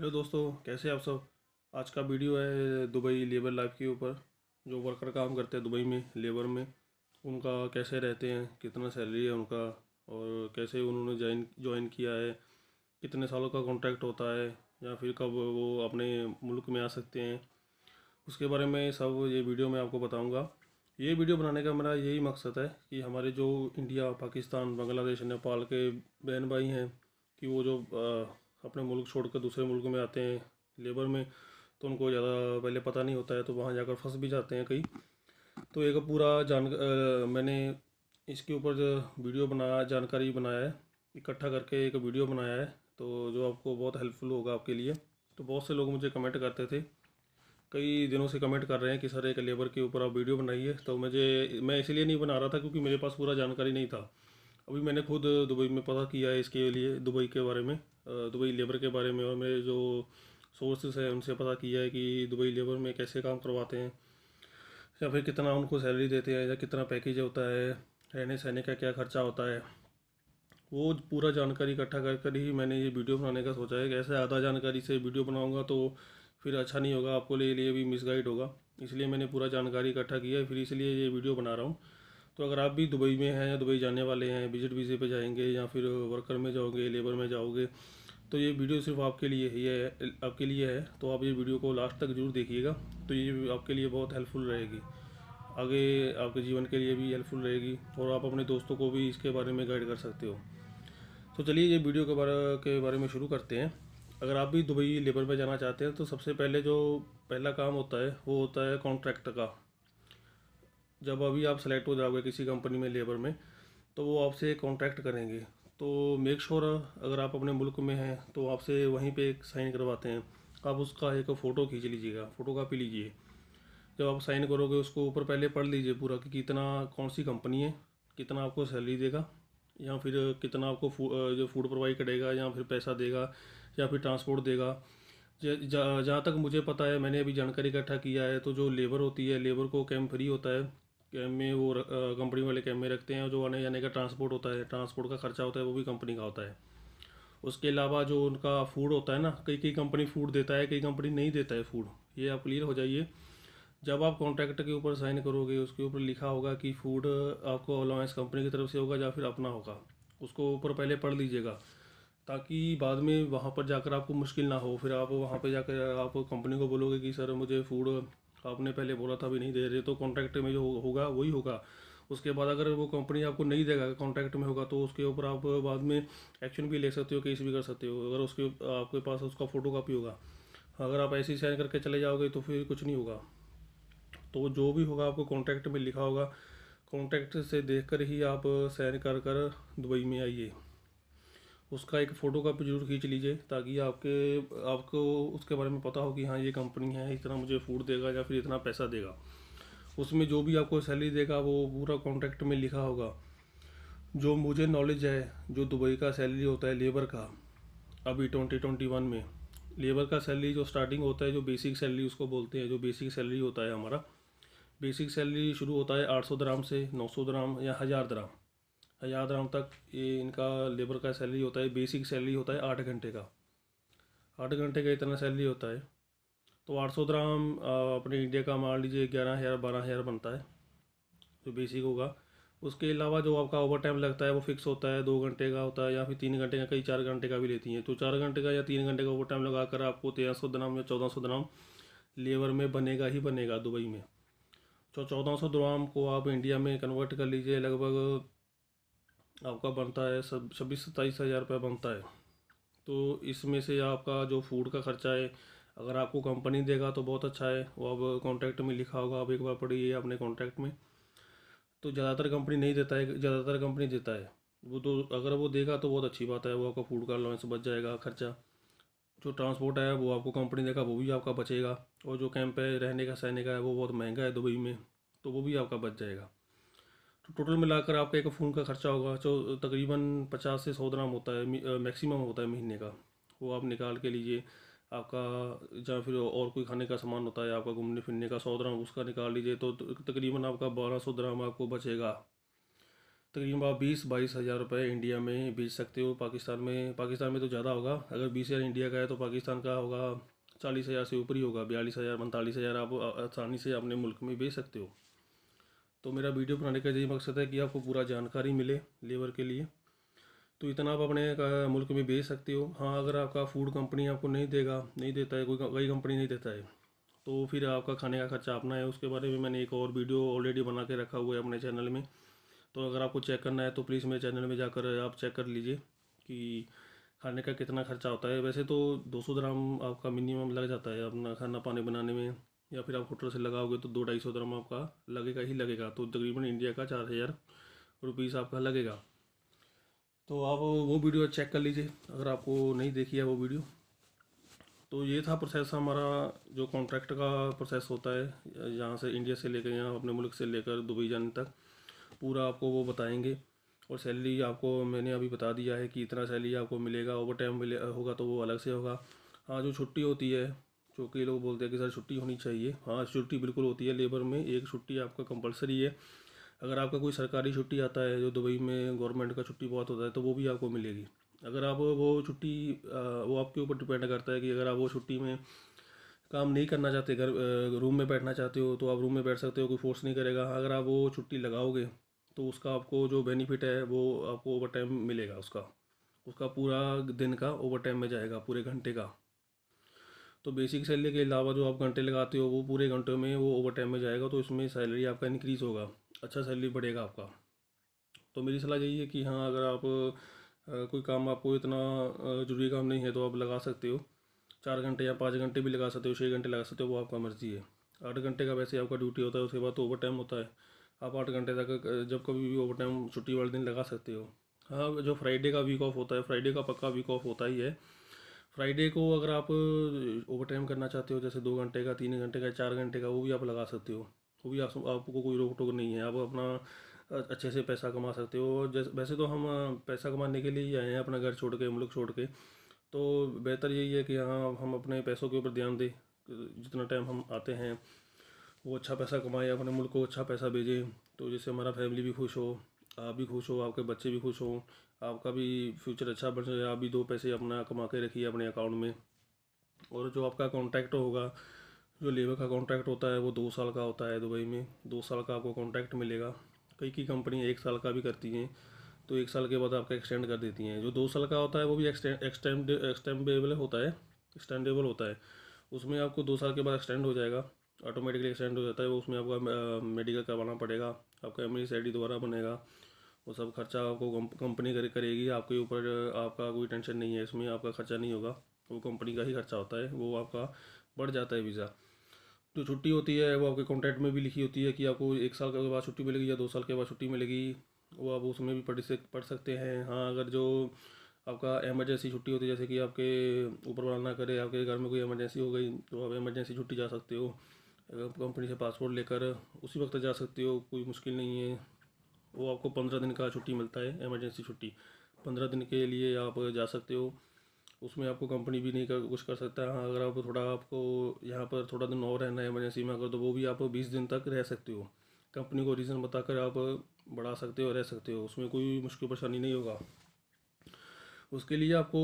hello दोस्तों कैसे आप सब आज का वीडियो है दुबई लेबर लाइफ के ऊपर जो वर्कर काम करते हैं दुबई में लेबर में उनका कैसे रहते हैं कितना सैलरी है उनका और कैसे उन्होंने ज्वाइन ज्वाइन किया है कितने सालों का कॉन्ट्रैक्ट होता है या फिर कब वो अपने मुल्क में आ सकते हैं उसके बारे में सब ये वीडियो मैं आपको बताऊँगा ये वीडियो बनाने का मेरा यही मकसद है कि हमारे जो इंडिया पाकिस्तान बांग्लादेश नेपाल के बहन भाई हैं कि वो जो आ, अपने मुल्क छोड़ कर दूसरे मुल्क में आते हैं लेबर में तो उनको ज़्यादा पहले पता नहीं होता है तो वहाँ जाकर फंस भी जाते हैं कई तो एक पूरा जान मैंने इसके ऊपर जो वीडियो बनाया जानकारी बनाया है इकट्ठा करके एक वीडियो बनाया है तो जो आपको बहुत हेल्पफुल होगा आपके लिए तो बहुत से लोग मुझे कमेंट करते थे कई दिनों से कमेंट कर रहे हैं कि सर एक लेबर के ऊपर आप वीडियो बनाइए तो मुझे मैं इसलिए नहीं बना रहा था क्योंकि मेरे पास पूरा जानकारी नहीं था अभी मैंने खुद दुबई में पता किया है इसके लिए दुबई के बारे में दुबई लेबर के बारे में और मेरे जो सोर्सेस हैं उनसे पता किया है कि दुबई लेबर में कैसे काम करवाते हैं या फिर कितना उनको सैलरी देते हैं या कितना पैकेज होता है रहने सहने का क्या खर्चा होता है वो पूरा जानकारी इकट्ठा कर कर ही मैंने ये वीडियो बनाने का सोचा है कैसे आधा जानकारी से वीडियो बनाऊँगा तो फिर अच्छा नहीं होगा आपको लिए लिए भी मिसगाइड होगा इसलिए मैंने पूरा जानकारी इकट्ठा किया है फिर इसलिए ये वीडियो बना रहा हूँ तो अगर आप भी दुबई में हैं या दुबई जाने वाले हैं विजिट वीज़े पे जाएंगे या फिर वर्कर में जाओगे लेबर में जाओगे तो ये वीडियो सिर्फ आपके लिए ही है आपके लिए है तो आप ये वीडियो को लास्ट तक जरूर देखिएगा तो ये आपके लिए बहुत हेल्पफुल रहेगी आगे आपके जीवन के लिए भी हेल्पफुल रहेगी और आप अपने दोस्तों को भी इसके बारे में गाइड कर सकते हो तो चलिए ये वीडियो के बारे के बारे में शुरू करते हैं अगर आप भी दुबई लेबर में जाना चाहते हैं तो सबसे पहले जो पहला काम होता है वो होता है कॉन्ट्रैक्ट का जब अभी आप सेलेक्ट हो जाओगे किसी कंपनी में लेबर में तो वो आपसे कॉन्टैक्ट करेंगे तो मेक श्योर sure, अगर आप अपने मुल्क में हैं तो आपसे वहीं पे साइन करवाते हैं आप उसका एक फ़ोटो खींच लीजिएगा फ़ोटो कापी लीजिए जब आप साइन करोगे उसको ऊपर पहले पढ़ लीजिए पूरा कि कितना कौन सी कंपनी है कितना आपको सैलरी देगा या फिर कितना आपको फू, जो फूड प्रोवाइड करेगा या फिर पैसा देगा या फिर ट्रांसपोर्ट देगा जहाँ तक मुझे पता है मैंने अभी जानकारी इकट्ठा किया है तो जो लेबर होती है लेबर को कैम फ्री होता है कैमे वो कंपनी वाले कैमे रखते हैं जो आने जाने का ट्रांसपोर्ट होता है ट्रांसपोर्ट का खर्चा होता है वो भी कंपनी का होता है उसके अलावा जो उनका फूड होता है ना कई कई कंपनी फूड देता है कई कंपनी नहीं देता है फूड ये आप क्लियर हो जाइए जब आप कॉन्ट्रैक्ट के ऊपर साइन करोगे उसके ऊपर लिखा होगा कि फूड आपको अलाउंस कंपनी की तरफ से होगा या फिर अपना होगा उसको ऊपर पहले पढ़ लीजिएगा ताकि बाद में वहाँ पर जाकर आपको मुश्किल ना हो फिर आप वहाँ पर जाकर आप कंपनी को बोलोगे कि सर मुझे फूड आपने पहले बोला था अभी नहीं दे रहे तो कॉन्ट्रैक्ट में जो होगा वही होगा उसके बाद अगर वो कंपनी आपको नहीं देगा कॉन्ट्रैक्ट में होगा तो उसके ऊपर आप बाद में एक्शन भी ले सकते हो केस भी कर सकते हो अगर उसके आपके पास उसका फ़ोटो कापी होगा अगर आप ऐसे ही साइन करके चले जाओगे तो फिर कुछ नहीं होगा तो जो भी होगा आपको कॉन्ट्रैक्ट में लिखा होगा कॉन्ट्रैक्ट से देख कर ही आप साइन कर कर दुबई में आइए उसका एक फ़ोटो कापी जरूर खींच लीजिए ताकि आपके आपको उसके बारे में पता हो कि हाँ ये कंपनी है इतना मुझे फूड देगा या फिर इतना पैसा देगा उसमें जो भी आपको सैलरी देगा वो पूरा कॉन्ट्रैक्ट में लिखा होगा जो मुझे नॉलेज है जो दुबई का सैलरी होता है लेबर का अभी ट्वेंटी ट्वेंटी वन में लेबर का सैलरी जो स्टार्टिंग होता है जो बेसिक सैलरी उसको बोलते हैं जो बेसिक सैलरी होता है हमारा बेसिक सैलरी शुरू होता है आठ सौ दराम से नौ सौ दराम या हज़ार द्राम हज़ार राम तक ये इनका लेबर का सैलरी होता है बेसिक सैलरी होता है आठ घंटे का आठ घंटे का इतना सैलरी होता है तो आठ सौ ग्राम अपने इंडिया का मान लीजिए ग्यारह हज़ार बारह हज़ार बनता है जो बेसिक होगा उसके अलावा जो आपका ओवर टाइम लगता है वो फिक्स होता है दो घंटे का होता है या फिर तीन घंटे का कई चार घंटे का भी लेती हैं तो चार घंटे का या तीन घंटे का ओवर टाइम लगा कर आपको तेरह सौ दराम या चौदह सौ दराम लेबर में बनेगा ही बनेगा दुबई में तो चौदह सौ दराम को आप इंडिया में कन्वर्ट कर लीजिए लगभग आपका बनता है सब छब्बीस सत्ताईस हज़ार रुपये बनता है तो इसमें से आपका जो फूड का खर्चा है अगर आपको कंपनी देगा तो बहुत अच्छा है वो अब कॉन्ट्रैक्ट में लिखा होगा आप एक बार पढ़िए अपने कॉन्ट्रैक्ट में तो ज़्यादातर कंपनी नहीं देता है ज़्यादातर कंपनी देता है वो तो अगर वो देगा तो बहुत अच्छी बात है वो आपका फूड का अलाउंस बच जाएगा खर्चा जो ट्रांसपोर्ट है वो आपको कंपनी देगा वो भी आपका बचेगा और जो कैंप है रहने का सहने का है वो बहुत महंगा है दुबई में तो वो भी आपका बच जाएगा तो टोटल मिलाकर आपका एक फ़ोन का खर्चा होगा जो तकरीबन पचास से सौ ग्राम होता है मैक्सिमम होता है महीने का वो आप निकाल के लीजिए आपका या फिर और कोई खाने का सामान होता है आपका घूमने फिरने का सौ ग्राम उसका निकाल लीजिए तो तकरीबन आपका बारह सौ ग्राम आपको बचेगा तकरीबन आप बीस बाईस हज़ार रुपये इंडिया में बेच सकते हो पाकिस्तान में पाकिस्तान में तो ज़्यादा होगा अगर बीस हज़ार इंडिया का है तो पाकिस्तान का होगा चालीस हज़ार से ऊपर ही होगा बयालीस हज़ार पैंतालीस हज़ार आप आसानी से अपने मुल्क में बेच सकते हो तो मेरा वीडियो बनाने का यही मकसद है कि आपको पूरा जानकारी मिले लेबर के लिए तो इतना आप अपने मुल्क में बेच सकते हो हाँ अगर आपका फूड कंपनी आपको नहीं देगा नहीं देता है कोई कई कंपनी नहीं देता है तो फिर आपका खाने का खर्चा अपना है उसके बारे में मैंने एक और वीडियो ऑलरेडी बना के रखा हुआ है अपने चैनल में तो अगर आपको चेक करना है तो प्लीज़ मेरे चैनल में जाकर आप चेक कर लीजिए कि खाने का कितना खर्चा होता है वैसे तो दो ग्राम आपका मिनिमम लग जाता है अपना खाना पानी बनाने में या फिर आप होटल से लगाओगे तो दो ढाई सौ दरम आपका लगेगा ही लगेगा तो तकरीबन इंडिया का चार हज़ार रुपीज़ आपका लगेगा तो आप वो वीडियो चेक कर लीजिए अगर आपको नहीं देखी है वो वीडियो तो ये था प्रोसेस हमारा जो कॉन्ट्रैक्ट का प्रोसेस होता है यहाँ से इंडिया से लेकर यहाँ अपने मुल्क से लेकर दुबई जाने तक पूरा आपको वो बताएंगे और सैलरी आपको मैंने अभी बता दिया है कि इतना सैलरी आपको मिलेगा ओवर टाइम मिले होगा तो वो अलग से होगा हाँ जो छुट्टी होती है जो कई लोग बोलते हैं कि सर छुट्टी होनी चाहिए हाँ छुट्टी बिल्कुल होती है लेबर में एक छुट्टी आपका कंपलसरी है अगर आपका कोई सरकारी छुट्टी आता है जो दुबई में गवर्नमेंट का छुट्टी बहुत होता है तो वो भी आपको मिलेगी अगर आप वो छुट्टी वो आपके ऊपर डिपेंड करता है कि अगर आप वो छुट्टी में काम नहीं करना चाहते घर रूम में बैठना चाहते हो तो आप रूम में बैठ सकते हो कोई फोर्स नहीं करेगा हाँ, अगर आप वो छुट्टी लगाओगे तो उसका आपको जो बेनिफिट है वो आपको ओवर टाइम मिलेगा उसका उसका पूरा दिन का ओवर टाइम में जाएगा पूरे घंटे का तो बेसिक सैलरी के अलावा जो आप घंटे लगाते हो वो पूरे घंटे में वो ओवर टाइम में जाएगा तो इसमें सैलरी आपका इंक्रीज़ होगा अच्छा सैलरी बढ़ेगा आपका तो मेरी सलाह यही है कि हाँ अगर आप कोई काम आपको इतना ज़रूरी काम नहीं है तो आप लगा सकते हो चार घंटे या पाँच घंटे भी लगा सकते हो छः घंटे लगा सकते हो वो आपका मर्ज़ी है आठ घंटे का वैसे आपका ड्यूटी होता है उसके बाद तो ओवर टाइम होता है आप आठ घंटे तक जब कभी भी ओवर टाइम छुट्टी वाले दिन लगा सकते हो हाँ जो फ्राइडे का वीक ऑफ होता है फ्राइडे का पक्का वीक ऑफ होता ही है फ्राइडे को अगर आप ओवर टाइम करना चाहते हो जैसे दो घंटे का तीन घंटे का चार घंटे का वो भी आप लगा सकते हो वो भी आप, आपको कोई रोक टोक नहीं है आप अपना अच्छे से पैसा कमा सकते हो जैसे वैसे तो हम पैसा कमाने के लिए ही आए हैं अपना घर छोड़ के मुल्क छोड़ के तो बेहतर यही है कि हाँ हम अपने पैसों के ऊपर ध्यान दें जितना टाइम हम आते हैं वो अच्छा पैसा कमाए अपने मुल्क को अच्छा पैसा भेजें तो जिससे हमारा फैमिली भी खुश हो आप भी खुश हो आपके बच्चे भी खुश हों आपका भी फ्यूचर अच्छा बन जाए आप भी दो पैसे अपना कमा के रखिए अपने अकाउंट में और जो आपका कॉन्ट्रैक्ट होगा जो लेबर का कॉन्ट्रैक्ट होता है वो दो साल का होता है दुबई में दो साल का आपको कॉन्ट्रैक्ट मिलेगा कई की कंपनी एक साल का भी करती हैं तो एक साल के बाद आपका एक्सटेंड कर देती हैं जो दो साल का होता है वो भी एक्सटेंड एक्सटेंडेबल होता है एक्सटेंडेबल होता है उसमें आपको दो साल के बाद एक्सटेंड हो जाएगा ऑटोमेटिकली एक्सटेंड हो जाता है वो उसमें आपका मेडिकल करवाना पड़ेगा आपका एम एस आई डी बनेगा वो सब खर्चा आपको कंपनी करे करेगी आपके ऊपर आपका कोई टेंशन नहीं है इसमें आपका खर्चा नहीं होगा वो कंपनी का ही खर्चा होता है वो आपका बढ़ जाता है वीज़ा जो छुट्टी होती है वो आपके कॉन्ट्रैक्ट में भी लिखी होती है कि आपको एक साल के बाद छुट्टी मिलेगी या दो साल के बाद छुट्टी मिलेगी वो आप उसमें भी पढ़ सक पढ़ सकते हैं हाँ अगर जो आपका एमरजेंसी छुट्टी होती है जैसे कि आपके ऊपर वाला ना करे आपके घर में कोई एमरजेंसी हो गई तो आप एमरजेंसी छुट्टी जा सकते हो कंपनी से पासपोर्ट लेकर उसी वक्त जा सकते हो कोई मुश्किल नहीं है वो आपको पंद्रह दिन का छुट्टी मिलता है एमरजेंसी छुट्टी पंद्रह दिन के लिए आप जा सकते हो उसमें आपको कंपनी भी नहीं कर कुछ कर सकता हाँ अगर आप थोड़ा आपको यहाँ पर थोड़ा दिन और रहना है एमरजेंसी में अगर तो वो भी आप बीस दिन तक रह सकते हो कंपनी को रीज़न बताकर आप बढ़ा सकते हो रह सकते हो उसमें कोई मुश्किल परेशानी नहीं होगा उसके लिए आपको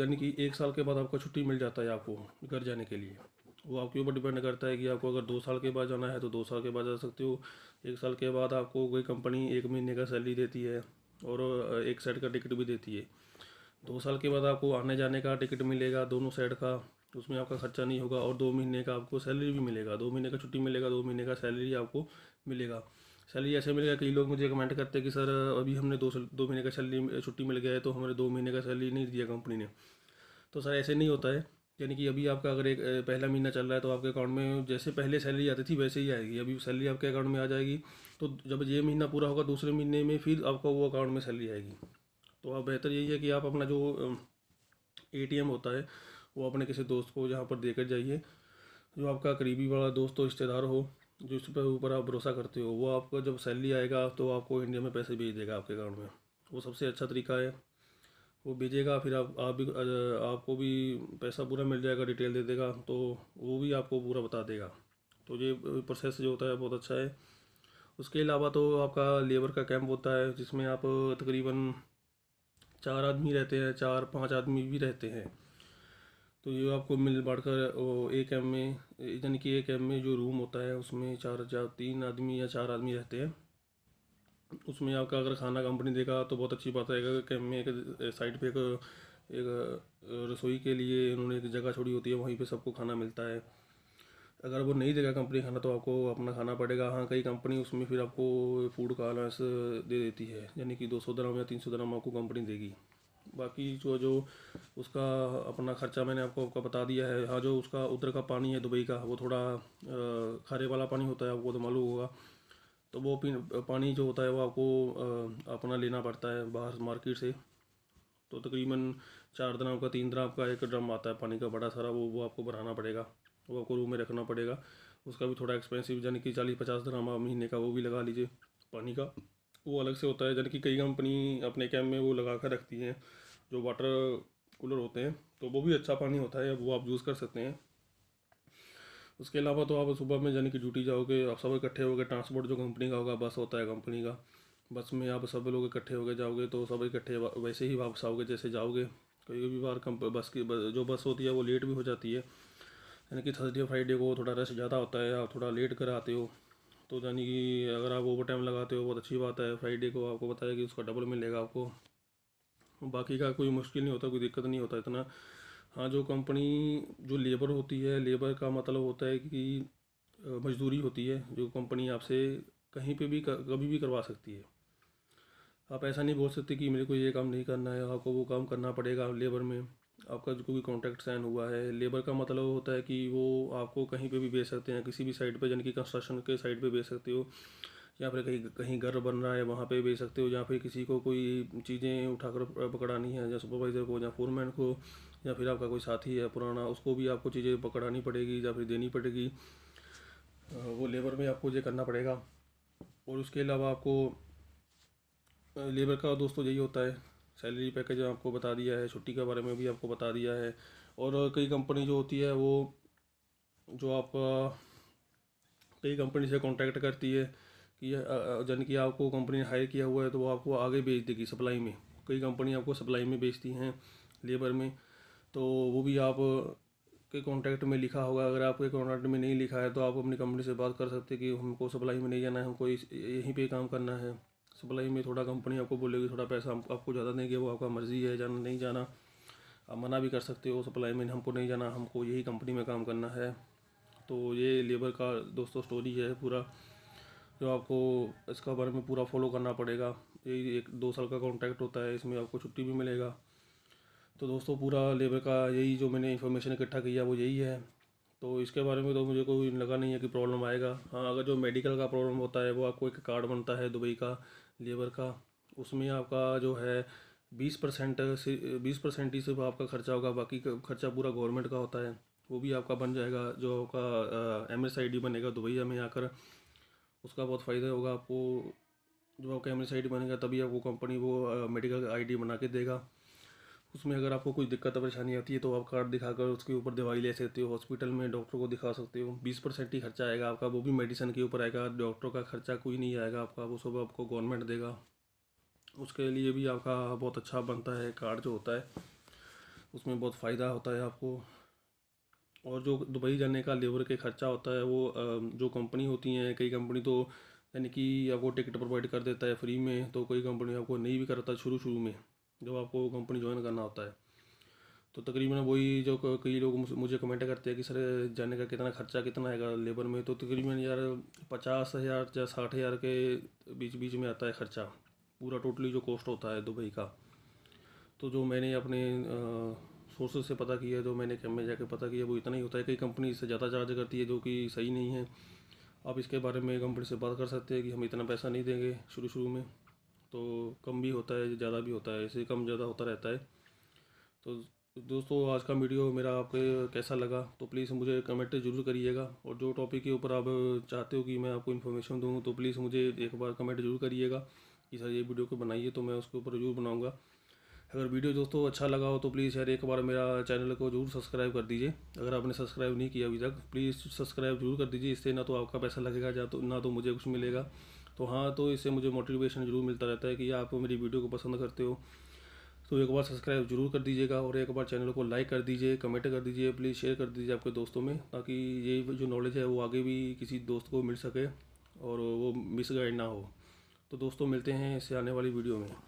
यानी कि एक साल के बाद आपको छुट्टी मिल जाता है आपको घर जाने के लिए वो आपके ऊपर डिपेंड करता है कि आपको अगर दो साल के बाद जाना है तो दो साल के बाद जा सकते हो एक साल के बाद आपको कोई कंपनी एक महीने का सैलरी देती है और एक साइड का टिकट भी देती है दो साल के बाद आपको आने जाने का टिकट मिलेगा दोनों साइड का उसमें आपका खर्चा नहीं होगा और दो महीने का आपको सैलरी भी मिलेगा दो महीने का छुट्टी मिलेगा दो महीने का सैलरी आपको मिलेगा सैलरी ऐसे मिलेगा कई लोग मुझे कमेंट करते हैं कि सर अभी हमने दो दो महीने का सैलरी छुट्टी मिल गया है तो हमारे दो महीने का सैलरी नहीं दिया कंपनी ने तो सर ऐसे नहीं होता है यानी कि अभी आपका अगर एक पहला महीना चल रहा है तो आपके अकाउंट में जैसे पहले सैलरी आती थी वैसे ही आएगी अभी सैलरी आपके अकाउंट में आ जाएगी तो जब ये महीना पूरा होगा दूसरे महीने में फिर आपका वो अकाउंट में सैलरी आएगी तो आप बेहतर यही है कि आप अपना जो ए होता है वो अपने किसी दोस्त को यहाँ पर देकर जाइए जो आपका करीबी वाला दोस्त हो रिश्तेदार हो जिस पर ऊपर आप भरोसा करते हो वो आपका जब सैलरी आएगा तो आपको इंडिया में पैसे भेज देगा आपके अकाउंट में वो सबसे अच्छा तरीका है वो भेजेगा फिर आप आप भी आपको भी पैसा पूरा मिल जाएगा डिटेल दे देगा तो वो भी आपको पूरा बता देगा तो ये प्रोसेस जो होता है बहुत अच्छा है उसके अलावा तो आपका लेबर का कैंप होता है जिसमें आप तकरीबन चार आदमी रहते हैं चार पांच आदमी भी रहते हैं तो ये आपको मिल बाट कर एक एम में यानी कि एक एम में जो रूम होता है उसमें चार चार तीन आदमी या चार आदमी रहते हैं उसमें आपका अगर खाना कंपनी देगा तो बहुत अच्छी बात रहेगा कि हमें एक साइड पे एक एक रसोई के लिए उन्होंने एक जगह छोड़ी होती है वहीं पे सबको खाना मिलता है अगर वो नहीं देगा कंपनी खाना तो आपको अपना खाना पड़ेगा हाँ कई कंपनी उसमें फिर आपको फूड का अलाउंस दे देती है यानी कि दो सौ ग्राम या तीन सौ ग्राम आपको कंपनी देगी बाकी जो जो उसका अपना खर्चा मैंने आपको आपका बता दिया है हाँ जो उसका उधर का पानी है दुबई का वो थोड़ा खारे वाला पानी होता है आपको तो मालूम होगा तो वो पानी जो होता है वो आपको अपना लेना पड़ता है बाहर मार्केट से तो तकरीबन चार द्राम का तीन द्राम का एक ड्रम आता है पानी का बड़ा सारा वो वो आपको बढ़ाना पड़ेगा वो आपको रूम में रखना पड़ेगा उसका भी थोड़ा एक्सपेंसिव यानी कि चालीस पचास द्राम महीने का वो भी लगा लीजिए पानी का वो अलग से होता है यानी कि कई कंपनी अपने कैम में वो लगा कर रखती हैं जो वाटर कूलर होते हैं तो वो भी अच्छा पानी होता है वो आप यूज़ कर सकते हैं उसके अलावा तो आप सुबह में यानी कि ड्यूटी जाओगे आप सब इकट्ठे हो गए ट्रांसपोर्ट जो कंपनी का होगा बस होता है कंपनी का बस में आप सब लोग इकट्ठे हो गए जाओगे तो सब इकट्ठे वैसे ही वापस आओगे जैसे जाओगे कई भी बार कम बस की जो बस होती है वो लेट भी हो जाती है यानी कि थर्सडे फ्राइडे को थोड़ा रश ज़्यादा होता है आप थोड़ा लेट कर आते हो तो यानी कि अगर आप ओवर टाइम लगाते हो बहुत अच्छी बात है फ्राइडे को आपको बताया कि उसका डबल मिलेगा आपको बाकी का कोई मुश्किल नहीं होता कोई दिक्कत नहीं होता इतना हाँ जो कंपनी जो लेबर होती है लेबर का मतलब होता है कि मजदूरी होती है जो कंपनी आपसे कहीं पे भी कभी भी करवा सकती है आप ऐसा नहीं बोल सकते कि मेरे को ये काम नहीं करना है आपको वो काम करना पड़ेगा लेबर में आपका जो कोई कॉन्ट्रैक्ट साइन हुआ है लेबर का मतलब होता है कि वो आपको कहीं पे भी बेच सकते हैं किसी भी साइट पे यानी कि कंस्ट्रक्शन के साइट पे बेच सकते हो या फिर कहीं कहीं घर बन रहा है वहाँ पे बेच सकते हो या फिर किसी को कोई चीज़ें उठाकर पकड़ानी है या सुपरवाइज़र को या फोरमैन को या फिर आपका कोई साथी है पुराना उसको भी आपको चीज़ें पकड़ानी पड़ेगी या फिर देनी पड़ेगी वो लेबर में आपको ये करना पड़ेगा और उसके अलावा आपको लेबर का दोस्तों यही होता है सैलरी पैकेज आपको बता दिया है छुट्टी के बारे में भी आपको बता दिया है और कई कंपनी जो होती है वो जो आप कई कंपनी से कांटेक्ट करती है कि जन कि आपको कंपनी ने हायर किया हुआ है तो वो आपको आगे बेच देगी सप्लाई में कई कंपनी आपको सप्लाई में बेचती हैं लेबर में तो वो भी आप के कॉन्टैक्ट में लिखा होगा अगर आपके कॉन्टैक्ट में नहीं लिखा है तो आप अपनी कंपनी से बात कर सकते कि हमको सप्लाई में नहीं जाना है हमको यहीं पे काम करना है सप्लाई में थोड़ा कंपनी आपको बोलेगी थोड़ा पैसा हम आपको ज़्यादा देंगे वो आपका मर्ज़ी है जाना नहीं जाना आप मना भी कर सकते हो सप्लाई में हमको नहीं जाना हमको यही कंपनी में काम करना है तो ये लेबर का दोस्तों स्टोरी है पूरा जो आपको इसका बारे में पूरा फॉलो करना पड़ेगा यही एक दो साल का कॉन्ट्रैक्ट होता है इसमें आपको छुट्टी भी मिलेगा तो दोस्तों पूरा लेबर का यही जो मैंने इन्फॉर्मेशन इकट्ठा किया वो यही है तो इसके बारे में तो मुझे कोई लगा नहीं है कि प्रॉब्लम आएगा हाँ अगर जो मेडिकल का प्रॉब्लम होता है वो आपको एक कार्ड बनता है दुबई का लेबर का उसमें आपका जो है बीस परसेंट से बीस परसेंट ही सिर्फ आपका खर्चा होगा बाकी खर्चा पूरा गवर्नमेंट का होता है वो भी आपका बन जाएगा जो आपका एम एस आई डी बनेगा दुबई में आकर उसका बहुत फ़ायदा होगा आपको जो आपका एम एस आई डी बनेगा तभी आपको कंपनी वो मेडिकल आई डी बना के देगा उसमें अगर आपको कोई दिक्कत परेशानी आती है तो आप कार्ड दिखाकर उसके ऊपर दवाई ले सकते हो हॉस्पिटल में डॉक्टर को दिखा सकते हो बीस परसेंट ही खर्चा आएगा आपका वो भी मेडिसिन के ऊपर आएगा डॉक्टर का खर्चा कोई नहीं आएगा आपका वो सब आपको गवर्नमेंट देगा उसके लिए भी आपका बहुत अच्छा बनता है कार्ड जो होता है उसमें बहुत फ़ायदा होता है आपको और जो दुबई जाने का लेबर के खर्चा होता है वो जो कंपनी होती हैं कई कंपनी तो यानी कि आपको टिकट प्रोवाइड कर देता है फ्री में तो कोई कंपनी आपको नहीं भी करता शुरू शुरू में जब आपको कंपनी ज्वाइन करना होता है तो तकरीबन वही जो कई लोग मुझे कमेंट करते हैं कि सर जाने का कितना खर्चा कितना आएगा लेबर में तो तकरीबन यार पचास हज़ार या साठ हज़ार के बीच बीच में आता है खर्चा पूरा टोटली जो कॉस्ट होता है दुबई का तो जो मैंने अपने सोर्सेज से पता किया जो मैंने कैम में जाके पता किया वो इतना ही होता है कई कंपनी इससे ज़्यादा चार्ज करती है जो कि सही नहीं है आप इसके बारे में कंपनी से बात कर सकते हैं कि हम इतना पैसा नहीं देंगे शुरू शुरू में तो कम भी होता है ज़्यादा भी होता है ऐसे कम ज़्यादा होता रहता है तो दोस्तों आज का वीडियो मेरा आपके कैसा लगा तो प्लीज़ मुझे कमेंट जरूर करिएगा और जो टॉपिक के ऊपर आप चाहते हो कि मैं आपको इन्फॉर्मेशन दूँ तो प्लीज़ मुझे एक बार कमेंट जरूर करिएगा कि सर ये वीडियो को बनाइए तो मैं उसके ऊपर जरूर बनाऊँगा अगर वीडियो दोस्तों अच्छा लगा हो तो प्लीज़ यार एक बार मेरा चैनल को जरूर सब्सक्राइब कर दीजिए अगर आपने सब्सक्राइब नहीं किया अभी तक प्लीज़ सब्सक्राइब जरूर कर दीजिए इससे ना तो आपका पैसा लगेगा या तो ना तो मुझे कुछ मिलेगा तो हाँ तो इससे मुझे मोटिवेशन ज़रूर मिलता रहता है कि आप मेरी वीडियो को पसंद करते हो तो एक बार सब्सक्राइब जरूर कर दीजिएगा और एक बार चैनल को लाइक कर दीजिए कमेंट कर दीजिए प्लीज़ शेयर कर दीजिए आपके दोस्तों में ताकि ये जो नॉलेज है वो आगे भी किसी दोस्त को मिल सके और वो मिसगाइड ना हो तो दोस्तों मिलते हैं इससे आने वाली वीडियो में